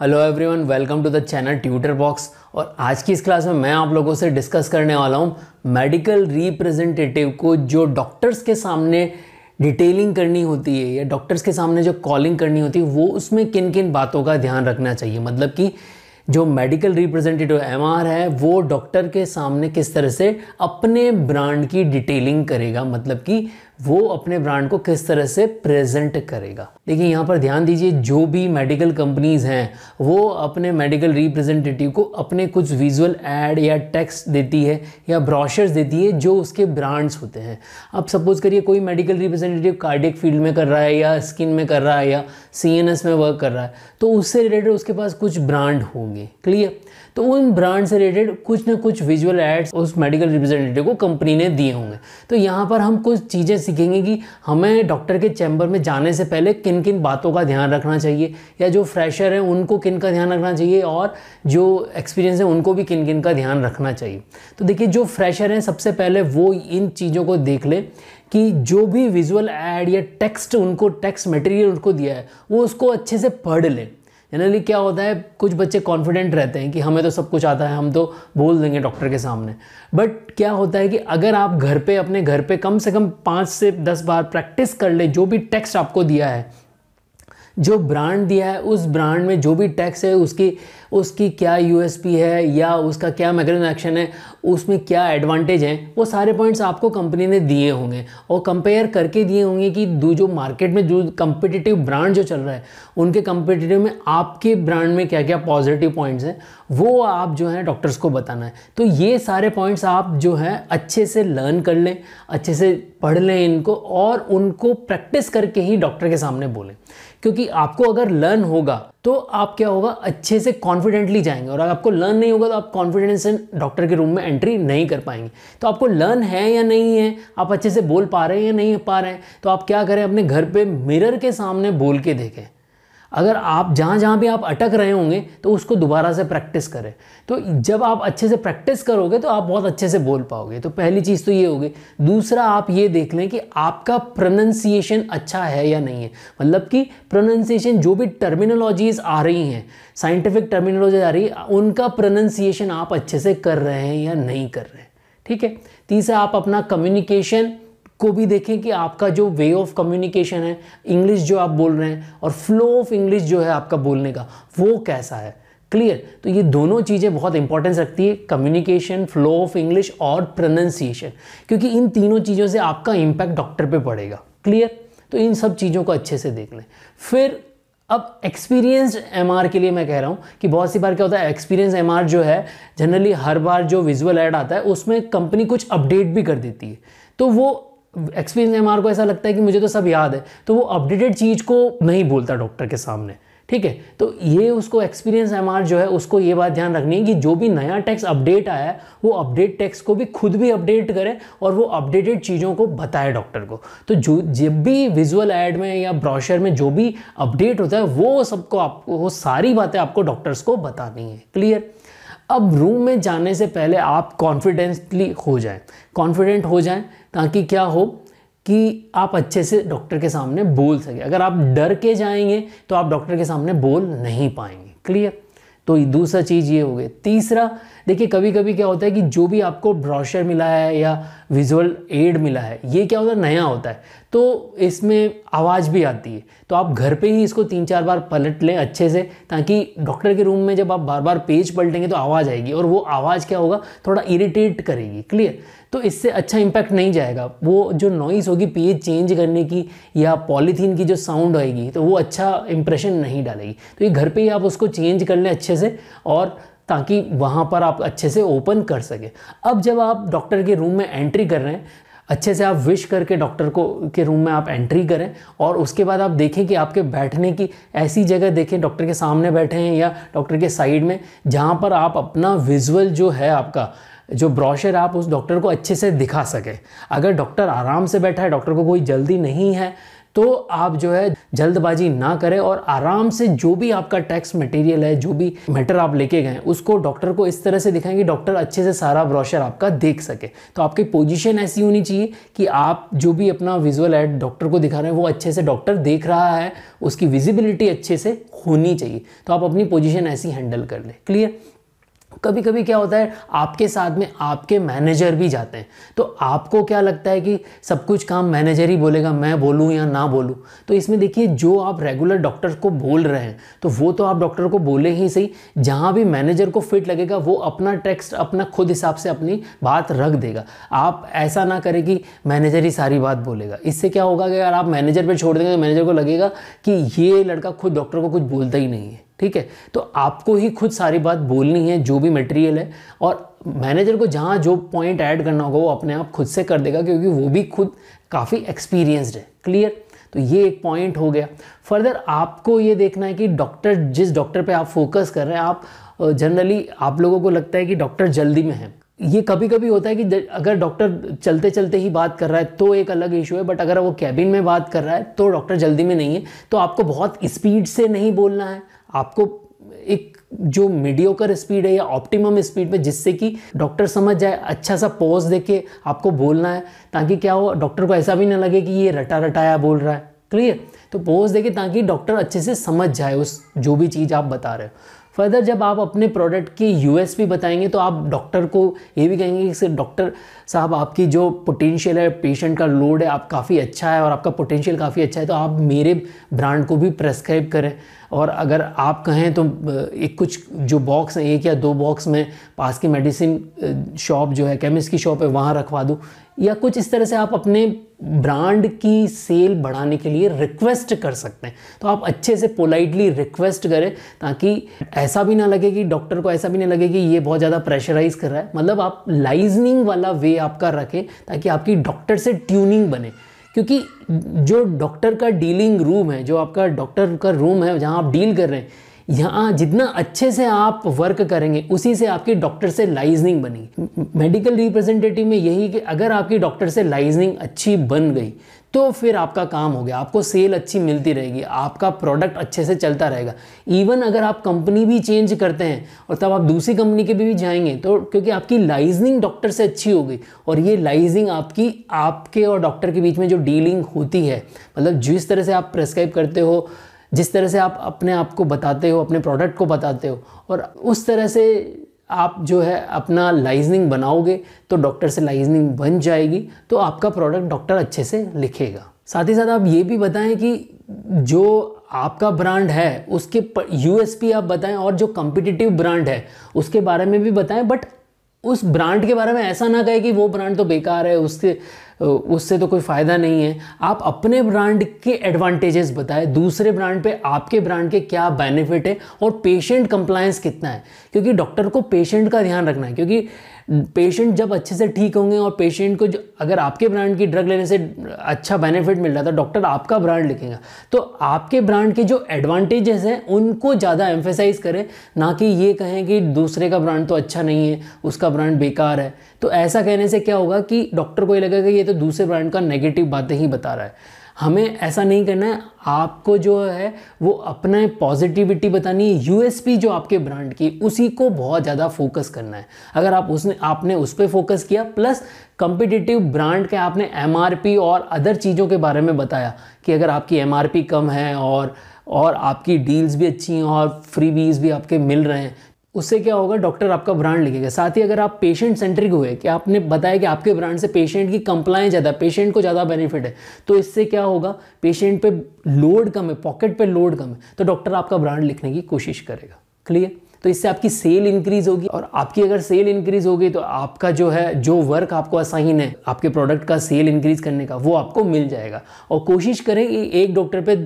hello everyone welcome to the channel tutor box और आज की इस क्लास में मैं आप लोगों से डिस्कस करने वाला हूँ मेडिकल रिप्रेजेंटेटिव को जो डॉक्टर्स के सामने डिटेलिंग करनी होती है या डॉक्टर्स के सामने जो कॉलिंग करनी होती है वो उसमें किन किन बातों का ध्यान रखना चाहिए मतलब कि जो मेडिकल रिप्रेजेंटेटिव एम है वो डॉक्टर के सामने किस तरह से अपने ब्रांड की डिटेलिंग करेगा मतलब कि वो अपने ब्रांड को किस तरह से प्रेजेंट करेगा देखिए यहाँ पर ध्यान दीजिए जो भी मेडिकल कंपनीज हैं वो अपने मेडिकल रिप्रेजेंटेटिव को अपने कुछ विजुअल एड या टेक्स्ट देती है या ब्रॉशर्स देती है जो उसके ब्रांड्स होते हैं अब सपोज़ करिए कोई मेडिकल रिप्रेजेंटेटिव कार्डिक फील्ड में कर रहा है या स्किन में कर रहा है या सी में वर्क कर रहा है तो उससे रिलेटेड उसके पास कुछ ब्रांड होंगे क्लियर तो उन ब्रांड से रिलेटेड कुछ ना कुछ विजुअल एड्स उस मेडिकल रिप्रेजेंटेटिव को कंपनी ने दिए होंगे तो यहाँ पर हम कुछ चीज़ें सीखेंगे कि हमें डॉक्टर के चैम्बर में जाने से पहले किन किन बातों का ध्यान रखना चाहिए या जो फ्रेशर हैं उनको किन का ध्यान रखना चाहिए और जो एक्सपीरियंस है उनको भी किन किन का ध्यान रखना चाहिए तो देखिए जो फ्रेशर हैं सबसे पहले वो इन चीज़ों को देख लें कि जो भी विजुअल एड या टेक्स्ट उनको टेक्स्ट मटेरियल उनको दिया है वो उसको अच्छे से पढ़ लें जनरली क्या होता है कुछ बच्चे कॉन्फिडेंट रहते हैं कि हमें तो सब कुछ आता है हम तो बोल देंगे डॉक्टर के सामने बट क्या होता है कि अगर आप घर पे अपने घर पे कम से कम पाँच से दस बार प्रैक्टिस कर ले जो भी टेक्स्ट आपको दिया है जो ब्रांड दिया है उस ब्रांड में जो भी टैक्स है उसकी उसकी क्या यू है या उसका क्या मैगन एक्शन है उसमें क्या एडवांटेज है वो सारे पॉइंट्स आपको कंपनी ने दिए होंगे और कंपेयर करके दिए होंगे कि जो मार्केट में जो कंपिटिटिव ब्रांड जो चल रहा है उनके कंपिटिटिव में आपके ब्रांड में क्या क्या पॉजिटिव पॉइंट्स हैं वो आप जो है डॉक्टर्स को बताना है तो ये सारे पॉइंट्स आप जो है अच्छे से लर्न कर लें अच्छे से पढ़ लें इनको और उनको प्रैक्टिस करके ही डॉक्टर के सामने बोलें क्योंकि आपको अगर लर्न होगा तो आप क्या होगा अच्छे से कॉन्फिडेंटली जाएंगे और अगर आपको लर्न नहीं होगा तो आप कॉन्फिडेंस से डॉक्टर के रूम में एंट्री नहीं कर पाएंगे तो आपको लर्न है या नहीं है आप अच्छे से बोल पा रहे हैं या नहीं पा रहे हैं तो आप क्या करें अपने घर पे मिरर के सामने बोल के देखें अगर आप जहाँ जहाँ भी आप अटक रहे होंगे तो उसको दोबारा से प्रैक्टिस करें तो जब आप अच्छे से प्रैक्टिस करोगे तो आप बहुत अच्छे से बोल पाओगे तो पहली चीज़ तो ये होगी दूसरा आप ये देख लें कि आपका प्रोनंसिएशन अच्छा है या नहीं है मतलब कि प्रोनंसिएशन जो भी टर्मिनोलॉजीज़ आ रही हैं साइंटिफिक टर्मिनोलॉजी आ रही है उनका प्रोनंसिएशन आप अच्छे से कर रहे हैं या नहीं कर रहे हैं ठीक है तीसरा आप अपना कम्युनिकेशन को भी देखें कि आपका जो वे ऑफ कम्युनिकेशन है इंग्लिश जो आप बोल रहे हैं और फ्लो ऑफ इंग्लिश जो है आपका बोलने का वो कैसा है क्लियर तो ये दोनों चीज़ें बहुत इंपॉर्टेंस रखती है कम्युनिकेशन फ्लो ऑफ इंग्लिश और प्रोनंसिएशन क्योंकि इन तीनों चीज़ों से आपका इम्पैक्ट डॉक्टर पे पड़ेगा क्लियर तो इन सब चीज़ों को अच्छे से देख लें फिर अब एक्सपीरियंस्ड एम के लिए मैं कह रहा हूँ कि बहुत सी बार क्या होता है एक्सपीरियंस एम जो है जनरली हर बार जो विजुअल ऐड आता है उसमें कंपनी कुछ अपडेट भी कर देती है तो वो एक्सपीरियंस एम को ऐसा लगता है कि मुझे तो सब याद है तो वो अपडेटेड चीज़ को नहीं बोलता डॉक्टर के सामने ठीक है तो ये उसको एक्सपीरियंस एम जो है उसको ये बात ध्यान रखनी है कि जो भी नया टैक्स अपडेट आया है वो अपडेट टैक्स को भी खुद भी अपडेट करे और वो अपडेटेड चीज़ों को बताए डॉक्टर को तो जो जब भी विजुअल एड में या ब्रॉशर में जो भी अपडेट होता है वो सबको आपको वो सारी बातें आपको डॉक्टर्स को बतानी है क्लियर अब रूम में जाने से पहले आप कॉन्फिडेंसली हो जाएं कॉन्फिडेंट हो जाएं ताकि क्या हो कि आप अच्छे से डॉक्टर के सामने बोल सके अगर आप डर के जाएंगे तो आप डॉक्टर के सामने बोल नहीं पाएंगे क्लियर तो दूसरा चीज़ ये हो गई तीसरा देखिए कभी कभी क्या होता है कि जो भी आपको ब्रॉशर मिला है या विजुअल एड मिला है ये क्या होता है नया होता है तो इसमें आवाज़ भी आती है तो आप घर पे ही इसको तीन चार बार पलट लें अच्छे से ताकि डॉक्टर के रूम में जब आप बार बार पेज पलटेंगे तो आवाज़ आएगी और वो आवाज़ क्या होगा थोड़ा इरिटेट करेगी क्लियर तो इससे अच्छा इम्पैक्ट नहीं जाएगा वो जो नॉइस होगी पेज चेंज करने की या पॉलीथीन की जो साउंड आएगी तो वो अच्छा इंप्रेशन नहीं डालेगी तो ये घर पर ही आप उसको चेंज कर लें अच्छे से और ताकि वहाँ पर आप अच्छे से ओपन कर सकें अब जब आप डॉक्टर के रूम में एंट्री कर रहे हैं अच्छे से आप विश करके डॉक्टर को के रूम में आप एंट्री करें और उसके बाद आप देखें कि आपके बैठने की ऐसी जगह देखें डॉक्टर के सामने बैठे हैं या डॉक्टर के साइड में जहाँ पर आप अपना विजुअल जो है आपका जो ब्रॉशर आप उस डॉक्टर को अच्छे से दिखा सकें अगर डॉक्टर आराम से बैठा है डॉक्टर को कोई जल्दी नहीं है तो आप जो है जल्दबाजी ना करें और आराम से जो भी आपका टैक्स मटेरियल है जो भी मैटर आप लेके गए उसको डॉक्टर को इस तरह से दिखाएं कि डॉक्टर अच्छे से सारा ब्रोशर आपका देख सके तो आपकी पोजीशन ऐसी होनी चाहिए कि आप जो भी अपना विजुअल एड डॉक्टर को दिखा रहे हैं वो अच्छे से डॉक्टर देख रहा है उसकी विजिबिलिटी अच्छे से होनी चाहिए तो आप अपनी पोजिशन ऐसी हैंडल कर लें क्लियर कभी कभी क्या होता है आपके साथ में आपके मैनेजर भी जाते हैं तो आपको क्या लगता है कि सब कुछ काम मैनेजर ही बोलेगा मैं बोलूँ या ना बोलूँ तो इसमें देखिए जो आप रेगुलर डॉक्टर को बोल रहे हैं तो वो तो आप डॉक्टर को बोले ही सही जहाँ भी मैनेजर को फिट लगेगा वो अपना टेक्स्ट अपना खुद हिसाब से अपनी बात रख देगा आप ऐसा ना करें कि मैनेजर ही सारी बात बोलेगा इससे क्या होगा कि अगर आप मैनेजर पर छोड़ देंगे तो मैनेजर को लगेगा कि ये लड़का खुद डॉक्टर को कुछ बोलता ही नहीं है ठीक है तो आपको ही खुद सारी बात बोलनी है जो भी मटेरियल है और मैनेजर को जहाँ जो पॉइंट ऐड करना होगा वो अपने आप खुद से कर देगा क्योंकि वो भी खुद काफ़ी एक्सपीरियंस्ड है क्लियर तो ये एक पॉइंट हो गया फर्दर आपको ये देखना है कि डॉक्टर जिस डॉक्टर पे आप फोकस कर रहे हैं आप जनरली आप लोगों को लगता है कि डॉक्टर जल्दी में है ये कभी कभी होता है कि अगर डॉक्टर चलते चलते ही बात कर रहा है तो एक अलग इशू है बट अगर वो कैबिन में बात कर रहा है तो डॉक्टर जल्दी में नहीं है तो आपको बहुत स्पीड से नहीं बोलना है आपको एक जो मीडियोकर स्पीड है या ऑप्टिमम स्पीड में जिससे कि डॉक्टर समझ जाए अच्छा सा पॉज देके आपको बोलना है ताकि क्या हो डॉक्टर को ऐसा भी ना लगे कि ये रटा रटाया बोल रहा है क्लियर तो पोज देके ताकि डॉक्टर अच्छे से समझ जाए उस जो भी चीज़ आप बता रहे हो फर्दर जब आप अपने प्रोडक्ट की यूएसपी बताएंगे तो आप डॉक्टर को ये भी कहेंगे कि डॉक्टर साहब आपकी जो पोटेंशियल है पेशेंट का लोड है आप काफ़ी अच्छा है और आपका पोटेंशियल काफ़ी अच्छा है तो आप मेरे ब्रांड को भी प्रेस्क्राइब करें और अगर आप कहें तो एक कुछ जो बॉक्स हैं एक या दो बॉक्स में पास की मेडिसिन शॉप जो है केमिस्ट की शॉप है वहाँ रखवा दूँ या कुछ इस तरह से आप अपने ब्रांड की सेल बढ़ाने के लिए रिक्वेस्ट कर सकते हैं तो आप अच्छे से पोलाइटली रिक्वेस्ट करें ताकि ऐसा भी ना लगे कि डॉक्टर को ऐसा भी ना लगे कि ये बहुत ज़्यादा प्रेशराइज कर रहा है मतलब आप लाइजनिंग वाला वे आपका रखें ताकि आपकी डॉक्टर से ट्यूनिंग बने क्योंकि जो डॉक्टर का डीलिंग रूम है जो आपका डॉक्टर का रूम है जहाँ आप डील कर रहे हैं यहाँ जितना अच्छे से आप वर्क करेंगे उसी से आपकी डॉक्टर से लाइजनिंग बनेगी मेडिकल रिप्रेजेंटेटिव में यही कि अगर आपकी डॉक्टर से लाइजनिंग अच्छी बन गई तो फिर आपका काम हो गया आपको सेल अच्छी मिलती रहेगी आपका प्रोडक्ट अच्छे से चलता रहेगा इवन अगर आप कंपनी भी चेंज करते हैं और तब आप दूसरी कंपनी के भी जाएंगे तो क्योंकि आपकी लाइजनिंग डॉक्टर से अच्छी होगी और ये लाइजिंग आपकी आपके और डॉक्टर के बीच में जो डीलिंग होती है मतलब जिस तरह से आप प्रेस्क्राइब करते हो जिस तरह से आप अपने आप को बताते हो अपने प्रोडक्ट को बताते हो और उस तरह से आप जो है अपना लाइजनिंग बनाओगे तो डॉक्टर से लाइजनिंग बन जाएगी तो आपका प्रोडक्ट डॉक्टर अच्छे से लिखेगा साथ ही साथ आप ये भी बताएं कि जो आपका ब्रांड है उसके यू आप बताएं और जो कम्पिटिटिव ब्रांड है उसके बारे में भी बताएं बट उस ब्रांड के बारे में ऐसा ना कहे कि वो ब्रांड तो बेकार है उससे उससे तो कोई फ़ायदा नहीं है आप अपने ब्रांड के एडवांटेजेस बताएं दूसरे ब्रांड पे आपके ब्रांड के क्या बेनिफिट है और पेशेंट कंप्लायंस कितना है क्योंकि डॉक्टर को पेशेंट का ध्यान रखना है क्योंकि पेशेंट जब अच्छे से ठीक होंगे और पेशेंट को जो अगर आपके ब्रांड की ड्रग लेने से अच्छा बेनिफिट मिल रहा था डॉक्टर तो आपका ब्रांड लिखेगा तो आपके ब्रांड के जो एडवांटेजेस हैं उनको ज़्यादा एम्फेसाइज करें ना कि ये कहें कि दूसरे का ब्रांड तो अच्छा नहीं है उसका ब्रांड बेकार है तो ऐसा कहने से क्या होगा कि डॉक्टर को ये लगेगा ये तो दूसरे ब्रांड का नेगेटिव बातें ही बता रहा है हमें ऐसा नहीं करना है आपको जो है वो अपना पॉजिटिविटी बतानी है यूएसपी जो आपके ब्रांड की उसी को बहुत ज़्यादा फोकस करना है अगर आप उसने आपने उस पर फोकस किया प्लस कंपिटिटिव ब्रांड के आपने एम और अदर चीज़ों के बारे में बताया कि अगर आपकी एम कम है और और आपकी डील्स भी अच्छी हैं और फ्री बीज भी आपके मिल रहे हैं उससे क्या होगा डॉक्टर आपका ब्रांड लिखेगा साथ ही अगर आप पेशेंट सेंट्रिक हुए कि आपने बताया कि आपके ब्रांड से पेशेंट की कंप्लाइंस ज़्यादा पेशेंट को ज़्यादा बेनिफिट है तो इससे क्या होगा पेशेंट पे लोड कम है पॉकेट पे लोड कम है तो डॉक्टर आपका ब्रांड लिखने की कोशिश करेगा क्लियर तो इससे आपकी सेल इंक्रीज होगी और आपकी अगर सेल इंक्रीज होगी तो आपका जो है जो वर्क आपको असाइन है आपके प्रोडक्ट का सेल इंक्रीज करने का वो आपको मिल जाएगा और कोशिश करें कि एक डॉक्टर पे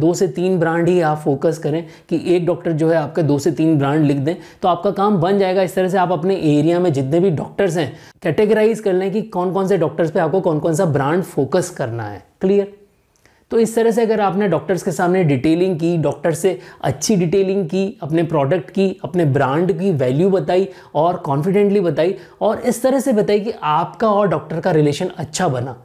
दो से तीन ब्रांड ही आप फोकस करें कि एक डॉक्टर जो है आपके दो से तीन ब्रांड लिख दें तो आपका काम बन जाएगा इस तरह से आप अपने एरिया में जितने भी डॉक्टर्स हैं कैटेगराइज कर लें कि कौन कौन से डॉक्टर्स पे आपको कौन कौन सा ब्रांड फोकस करना है क्लियर तो इस तरह से अगर आपने डॉक्टर्स के सामने डिटेलिंग की डॉक्टर से अच्छी डिटेलिंग की अपने प्रोडक्ट की अपने ब्रांड की वैल्यू बताई और कॉन्फिडेंटली बताई और इस तरह से बताई कि आपका और डॉक्टर का रिलेशन अच्छा बना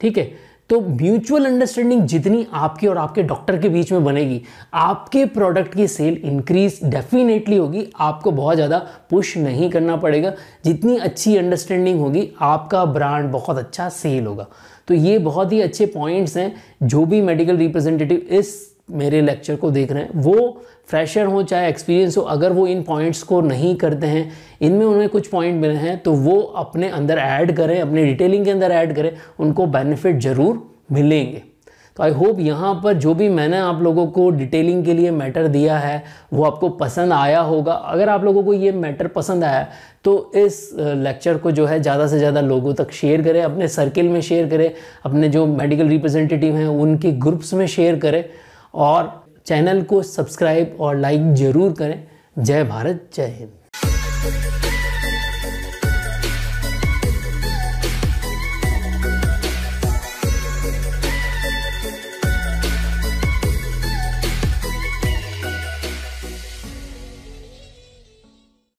ठीक है तो म्यूचुअल अंडरस्टैंडिंग जितनी आपकी और आपके डॉक्टर के बीच में बनेगी आपके प्रोडक्ट की सेल इंक्रीज डेफिनेटली होगी आपको बहुत ज़्यादा पुश नहीं करना पड़ेगा जितनी अच्छी अंडरस्टैंडिंग होगी आपका ब्रांड बहुत अच्छा सेल होगा तो ये बहुत ही अच्छे पॉइंट्स हैं जो भी मेडिकल रिप्रेजेंटेटिव इस मेरे लेक्चर को देख रहे हैं वो फ्रेशर हो चाहे एक्सपीरियंस हो अगर वो इन पॉइंट्स को नहीं करते हैं इनमें उन्हें कुछ पॉइंट मिले हैं तो वो अपने अंदर ऐड करें अपने डिटेलिंग के अंदर ऐड करें उनको बेनिफिट ज़रूर मिलेंगे तो आई होप यहाँ पर जो भी मैंने आप लोगों को डिटेलिंग के लिए मैटर दिया है वो आपको पसंद आया होगा अगर आप लोगों को ये मैटर पसंद आया तो इस लेक्चर को जो है ज़्यादा से ज़्यादा लोगों तक शेयर करें अपने सर्किल में शेयर करें अपने जो मेडिकल रिप्रेजेंटेटिव हैं उनके ग्रुप्स में शेयर करें और चैनल को सब्सक्राइब और लाइक ज़रूर करें जय भारत जय हिंद